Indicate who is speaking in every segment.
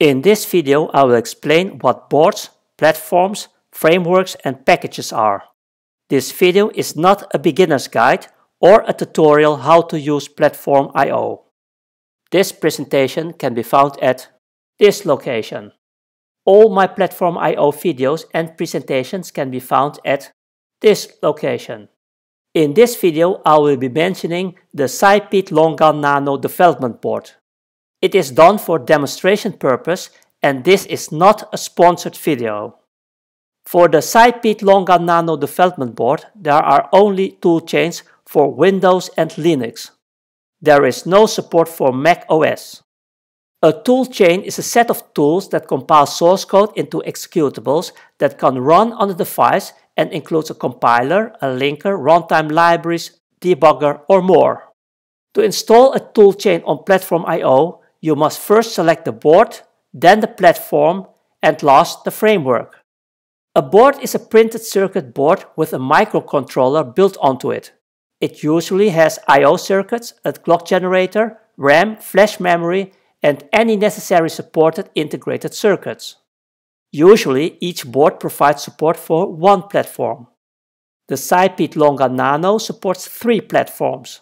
Speaker 1: In this video, I will explain what boards, platforms, frameworks and packages are. This video is not a beginner's guide or a tutorial how to use Platform I.O. This presentation can be found at this location. All my Platform I.O. videos and presentations can be found at this location. In this video, I will be mentioning the SciPeed Longan Nano development board. It is done for demonstration purpose and this is not a sponsored video. For the SciPeed Longa Nano development board, there are only toolchains for Windows and Linux. There is no support for Mac OS. A toolchain is a set of tools that compile source code into executables that can run on the device and includes a compiler, a linker, runtime libraries, debugger, or more. To install a toolchain on Platform.io, you must first select the board, then the platform, and last the framework. A board is a printed circuit board with a microcontroller built onto it. It usually has I.O. circuits, a clock generator, RAM, flash memory, and any necessary supported integrated circuits. Usually, each board provides support for one platform. The SciPeed Longa Nano supports three platforms.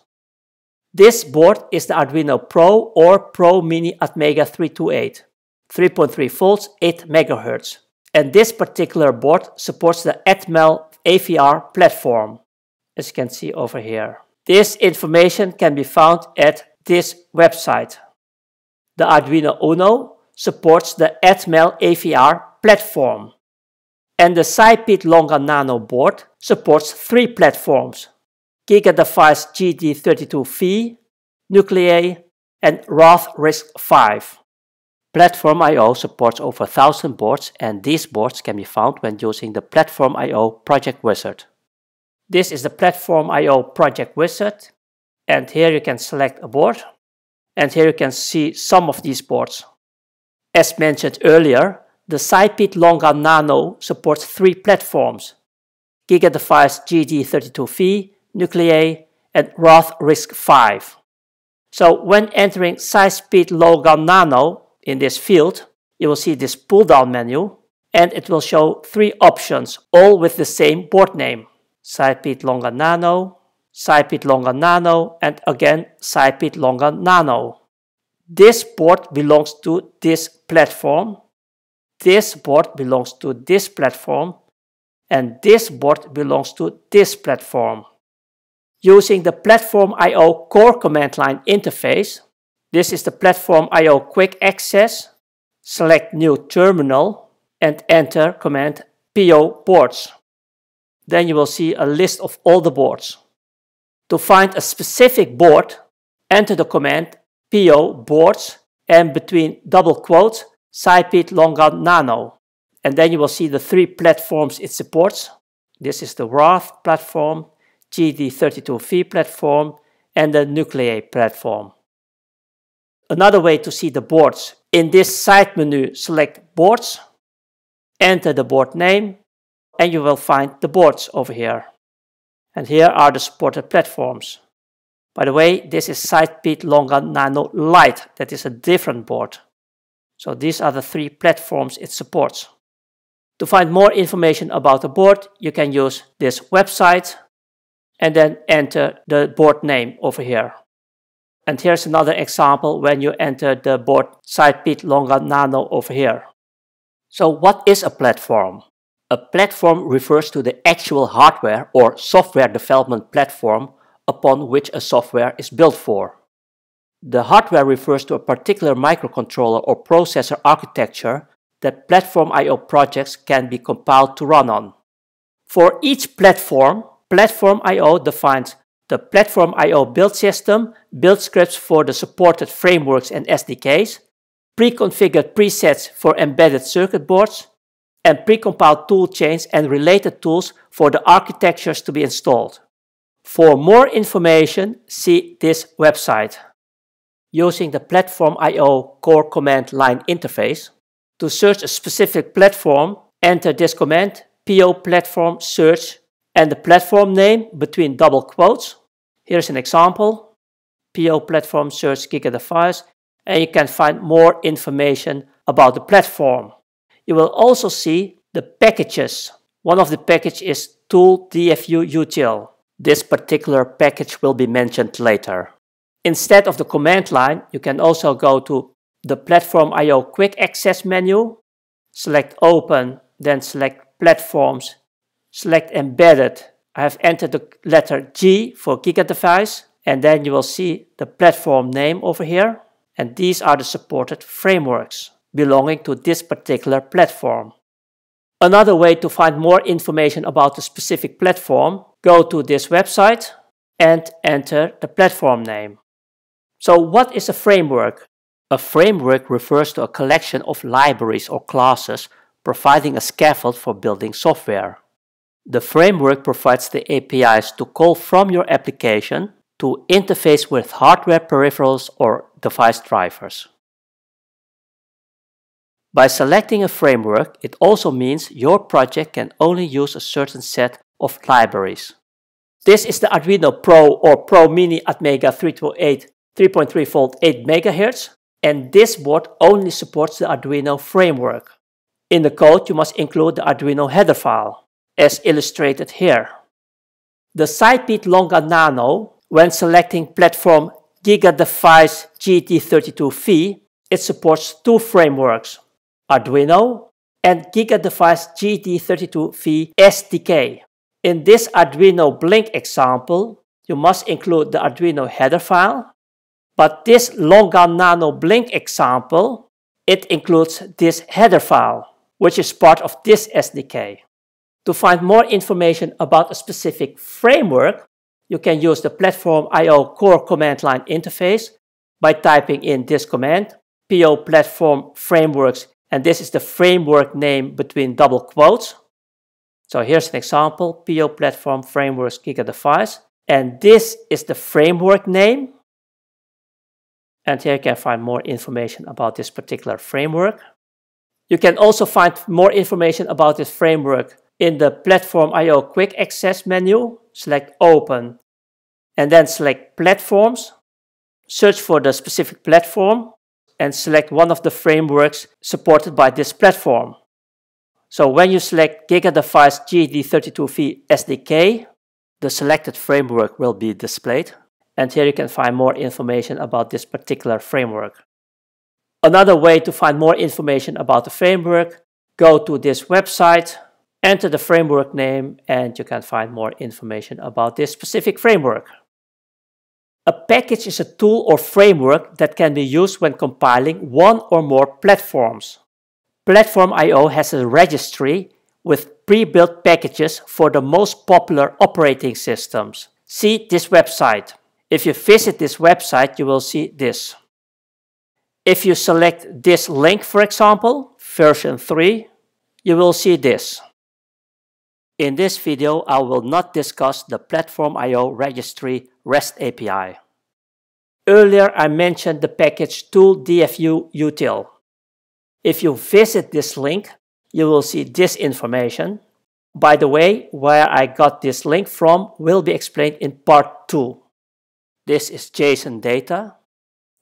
Speaker 1: This board is the Arduino Pro or Pro Mini Atmega 328, 3.3 volts, 8 megahertz, And this particular board supports the Atmel AVR platform, as you can see over here. This information can be found at this website. The Arduino Uno supports the Atmel AVR platform. And the SciPeed Longa Nano board supports three platforms, GigaDefi's GD32 f Nuclei, and Roth Risk Five. Platform IO supports over 1000 boards and these boards can be found when using the Platform IO project wizard. This is the Platform IO project wizard and here you can select a board and here you can see some of these boards. As mentioned earlier, the SciPit Longa Nano supports three platforms, GigaDevi's gd 32 f nuclei at Roth risk 5. So when entering size speed low nano in this field, you will see this pull down menu and it will show three options, all with the same board name. Sidepeat Longa Nano, Sidepeat Longa Nano, and again Sidepeat Longa Nano. This board belongs to this platform, this board belongs to this platform, and this board belongs to this platform using the Platform IO core command line interface. This is the Platform IO quick access. Select new terminal and enter command PO boards. Then you will see a list of all the boards. To find a specific board, enter the command PO boards and between double quotes SciPeed Longan Nano. And then you will see the three platforms it supports. This is the Roth platform, GD32V platform and the Nuclei platform. Another way to see the boards, in this side menu select boards, enter the board name and you will find the boards over here. And here are the supported platforms. By the way, this is SideBit Longa Nano Lite, that is a different board. So these are the three platforms it supports. To find more information about the board, you can use this website and then enter the board name over here. And here's another example when you enter the board SidePit Longa Nano over here. So what is a platform? A platform refers to the actual hardware or software development platform upon which a software is built for. The hardware refers to a particular microcontroller or processor architecture that platform I.O. projects can be compiled to run on. For each platform, Platform IO defines the Platform IO build system, build scripts for the supported frameworks and SDKs, pre-configured presets for embedded circuit boards, and pre-compiled toolchains and related tools for the architectures to be installed. For more information, see this website. Using the Platform IO core command line interface, to search a specific platform, enter this command po platform search and the platform name between double quotes. Here's an example, PO platform search GigaDevice, and you can find more information about the platform. You will also see the packages. One of the package is tool DFU util. This particular package will be mentioned later. Instead of the command line, you can also go to the Platform IO Quick Access menu, select Open, then select Platforms select embedded. I have entered the letter G for Giga device and then you will see the platform name over here. And these are the supported frameworks belonging to this particular platform. Another way to find more information about the specific platform, go to this website and enter the platform name. So what is a framework? A framework refers to a collection of libraries or classes providing a scaffold for building software. The framework provides the APIs to call from your application to interface with hardware peripherals or device drivers. By selecting a framework, it also means your project can only use a certain set of libraries. This is the Arduino Pro or Pro Mini Atmega 328 3.3 v 8 MHz and this board only supports the Arduino framework. In the code you must include the Arduino header file as illustrated here. The SideBeat Longa Nano, when selecting platform GigaDevice gt 32 F, it supports two frameworks, Arduino and GigaDevice gt 32 F SDK. In this Arduino Blink example, you must include the Arduino header file, but this Longa Nano Blink example, it includes this header file, which is part of this SDK. To find more information about a specific framework, you can use the Platform IO Core command line interface by typing in this command, PO Platform Frameworks, and this is the framework name between double quotes. So here's an example, PO Platform Frameworks Giga Device, and this is the framework name. And here you can find more information about this particular framework. You can also find more information about this framework in the Platform I.O. Quick Access menu, select Open and then select Platforms. Search for the specific platform and select one of the frameworks supported by this platform. So when you select GigaDevice GD32V SDK, the selected framework will be displayed. And here you can find more information about this particular framework. Another way to find more information about the framework, go to this website Enter the framework name and you can find more information about this specific framework. A package is a tool or framework that can be used when compiling one or more platforms. Platform I.O. has a registry with pre-built packages for the most popular operating systems. See this website. If you visit this website, you will see this. If you select this link, for example, version 3, you will see this. In this video, I will not discuss the Platform IO Registry REST API. Earlier, I mentioned the package tool DFU util. If you visit this link, you will see this information. By the way, where I got this link from will be explained in part 2. This is JSON data.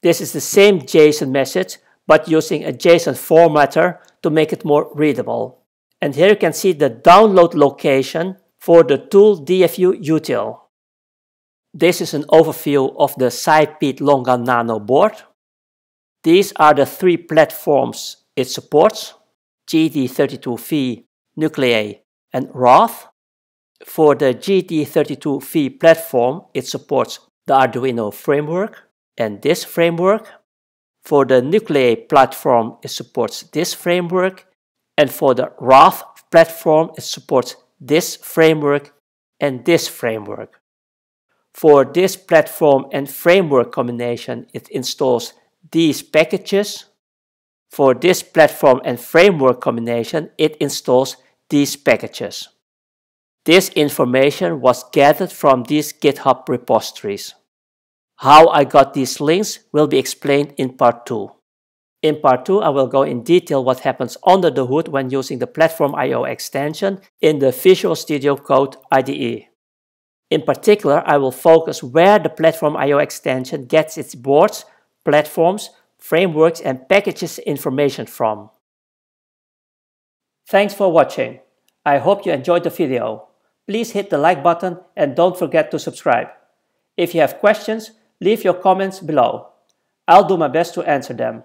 Speaker 1: This is the same JSON message, but using a JSON formatter to make it more readable. And here you can see the download location for the tool DFU util. This is an overview of the SciPeed Longa Nano board. These are the three platforms it supports, GD32V, Nuclei and Roth. For the GD32V platform, it supports the Arduino framework and this framework. For the Nuclei platform, it supports this framework and for the Roth platform, it supports this framework and this framework. For this platform and framework combination, it installs these packages. For this platform and framework combination, it installs these packages. This information was gathered from these GitHub repositories. How I got these links will be explained in part 2. In part 2, I will go in detail what happens under the hood when using the Platform I.O. extension in the Visual Studio Code IDE. In particular, I will focus where the Platform I.O. extension gets its boards, platforms, frameworks and packages information from. Thanks for watching. I hope you enjoyed the video. Please hit the like button and don't forget to subscribe. If you have questions, leave your comments below. I'll do my best to answer them.